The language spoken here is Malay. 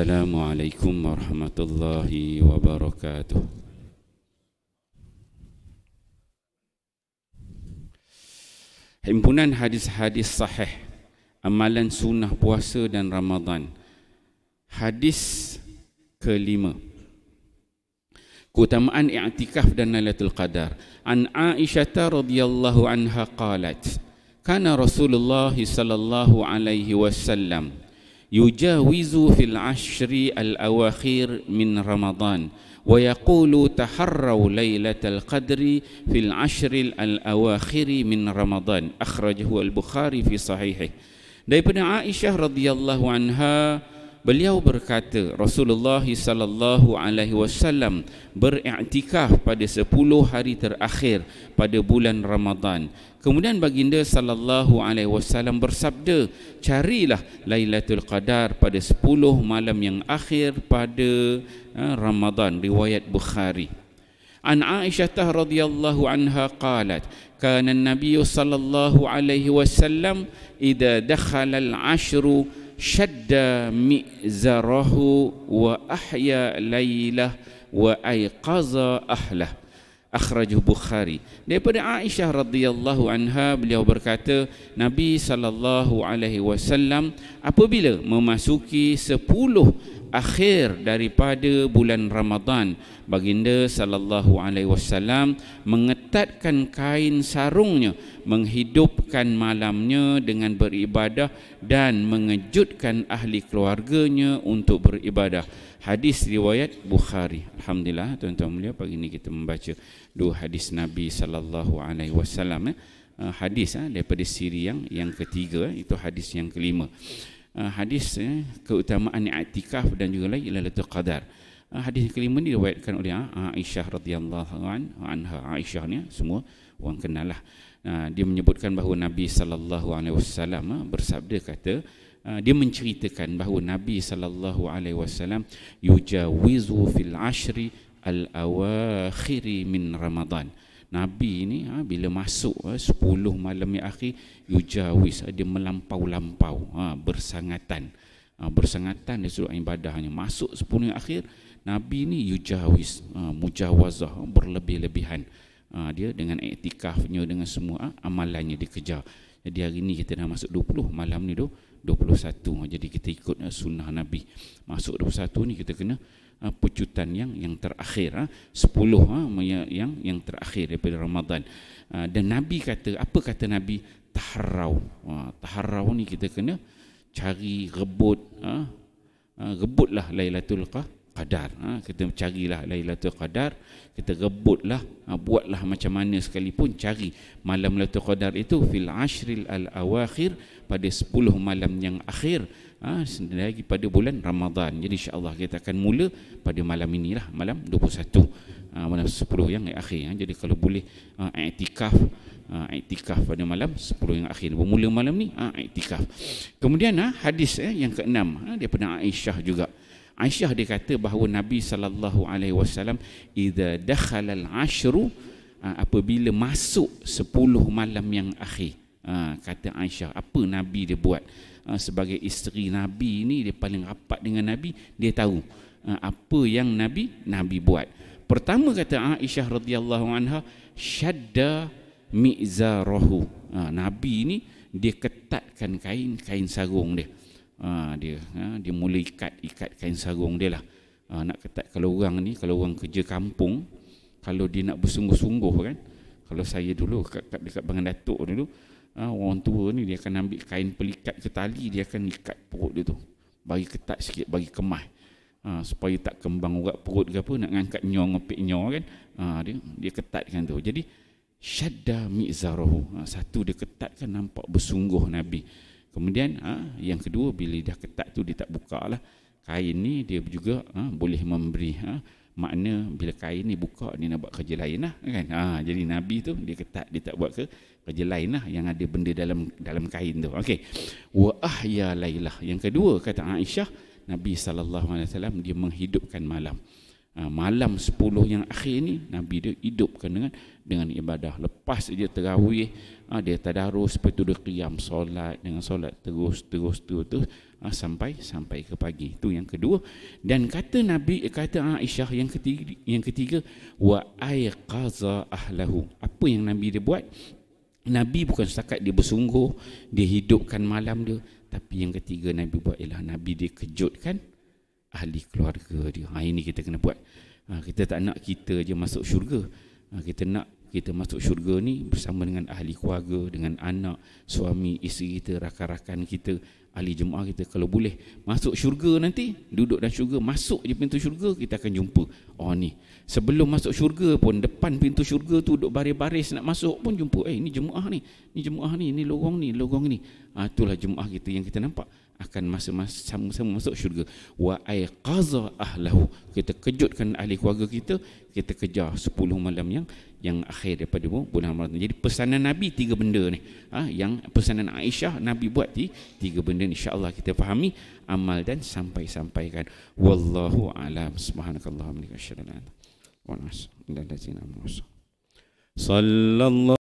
Assalamualaikum warahmatullahi wabarakatuh. Himpunan hadis-hadis sahih amalan sunnah puasa dan Ramadan. Hadis kelima. Keutamaan i'tikaf dan Lailatul Qadar. An Aisyah radhiyallahu anha qalat, "Kana Rasulullah sallallahu alaihi wasallam" يجاوز في العشر الأواخر من رمضان ويقول تحروا ليلة القدر في العشر الأواخر من رمضان أخرجه البخاري في صحيحه عائشة رضي الله عنها beliau berkata Rasulullah sallallahu alaihi wasallam beriktikaf pada 10 hari terakhir pada bulan Ramadan. Kemudian baginda sallallahu alaihi wasallam bersabda, carilah Lailatul Qadar pada 10 malam yang akhir pada eh, Ramadan riwayat Bukhari. An Aisyah radhiyallahu anha qalat kana an-nabiy sallallahu alaihi wasallam idza dakhala al-ashru shadda mizarahu wa ahya laylah wa ayqaza ahlah akhraj bukhari daripada aisyah radhiyallahu anha beliau berkata nabi sallallahu alaihi wasallam apabila memasuki sepuluh akhir daripada bulan Ramadan baginda sallallahu alaihi wasallam mengetatkan kain sarungnya menghidupkan malamnya dengan beribadah dan mengejutkan ahli keluarganya untuk beribadah hadis riwayat Bukhari alhamdulillah tuan-tuan mulia pagi ini kita membaca dua hadis Nabi sallallahu alaihi wasallam eh. Eh, hadis eh, daripada siri yang yang ketiga itu hadis yang kelima Eh, hadis eh, keutamaan i'tikaf dan juga lagi lailatul qadar. Uh, hadis kelima ni diriwayatkan oleh eh, Aisyah radhiyallahu anha Aisyah ni semua orang kenal lah. Uh, dia menyebutkan bahawa Nabi sallallahu alaihi wasallam bersabda kata dia menceritakan bahawa Nabi sallallahu alaihi wasallam yujawizu fil ashri al awakhiri min Ramadan. Nabi ni ha, bila masuk ha, 10 malam yang akhir yujawis ha, dia melampau-lampau ha, bersangatan ha, bersangatan dari sudut ibadahnya masuk 10 yang akhir Nabi ni yujawis ha, mujawazah ha, berlebih-lebihan ha, dia dengan iktikafnya dengan semua ha, amalannya dikejar jadi hari ni kita dah masuk 20 malam ni tu 21 ha, jadi kita ikut ha, sunnah Nabi masuk 21 ni kita kena uh, ah, pecutan yang yang terakhir ah, sepuluh 10 ah, yang yang terakhir daripada ramadhan dan Nabi kata, apa kata Nabi? Taharau. Uh, taharau ni kita kena cari rebut uh, uh, rebutlah Lailatul Qadar qadar ha, kita carilah laylatul qadar kita rebutlah ha, buatlah macam mana sekalipun cari malam laylatul qadar itu fil ashril al awakhir pada 10 malam yang akhir ha, lagi pada bulan Ramadan jadi insyaallah kita akan mula pada malam inilah malam 21 Ha, malam 10 yang akhir ha. jadi kalau boleh ha, i'tikaf ha, i'tikaf pada malam 10 yang akhir bermula malam ni ha, i'tikaf kemudian ha, hadis eh, yang keenam ha, daripada Aisyah juga Aisyah dia kata bahawa Nabi sallallahu alaihi wasallam idza dakhalal ashru ah, apabila masuk 10 malam yang akhir ah, kata Aisyah apa Nabi dia buat ah, sebagai isteri Nabi ni dia paling rapat dengan Nabi dia tahu apa yang Nabi Nabi buat pertama kata Aisyah radhiyallahu anha syadda mizarahu Nabi ni dia ketatkan kain kain sarung dia ha, dia ha, dia mula ikat ikat kain sarung dia lah ha, nak ketat kalau orang ni kalau orang kerja kampung kalau dia nak bersungguh-sungguh kan kalau saya dulu kat, kat dekat bangan datuk dulu ha, orang tua ni dia akan ambil kain pelikat ke tali dia akan ikat perut dia tu bagi ketat sikit bagi kemas ha, supaya tak kembang urat perut ke apa nak angkat nyong ngepik nyong kan ha, dia dia ketatkan tu jadi syadda mizarahu ha, satu dia ketatkan nampak bersungguh nabi Kemudian ha, yang kedua bila dah ketat tu dia tak buka lah kain ni dia juga ha, boleh memberi ha, makna bila kain ni buka ni nak buat kerja lain lah kan ha, jadi nabi tu dia ketat dia tak buat ke kerja lain lah yang ada benda dalam dalam kain tu okey wa ahya lailah yang kedua kata Aisyah Nabi sallallahu alaihi wasallam dia menghidupkan malam Ha, malam sepuluh yang akhir ni Nabi dia hidupkan dengan dengan ibadah lepas dia terawih ha, dia tadarus lepas tu dia qiyam solat dengan solat terus terus terus, terus ha, sampai sampai ke pagi tu yang kedua dan kata Nabi kata Aisyah yang ketiga yang ketiga wa ayqaza ahlahu apa yang Nabi dia buat Nabi bukan setakat dia bersungguh dia hidupkan malam dia tapi yang ketiga Nabi buat ialah Nabi dia kejutkan ahli keluarga dia. Ha, ini kita kena buat. Ha, kita tak nak kita je masuk syurga. Ha, kita nak kita masuk syurga ni bersama dengan ahli keluarga, dengan anak, suami, isteri kita, rakan-rakan kita. Rakan kita ahli jemaah kita kalau boleh masuk syurga nanti duduk dalam syurga masuk je pintu syurga kita akan jumpa oh ni sebelum masuk syurga pun depan pintu syurga tu duduk baris-baris nak masuk pun jumpa eh ni jemaah ni ni jemaah ni ni lorong ni lorong ni ha, itulah jemaah kita yang kita nampak akan masa-masa sama-sama masuk syurga wa aiqaza ahlahu kita kejutkan ahli keluarga kita kita kejar 10 malam yang yang akhir daripada bulan Ramadan jadi pesanan nabi tiga benda ni ha, yang pesanan Aisyah nabi buat ni tiga benda kemudian insyaallah kita fahami amal dan sampai-sampaikan wallahu alam subhanakallahumma wa bihamdika asyhadu an la ilaha illa anta astaghfiruka wa atubu ilaik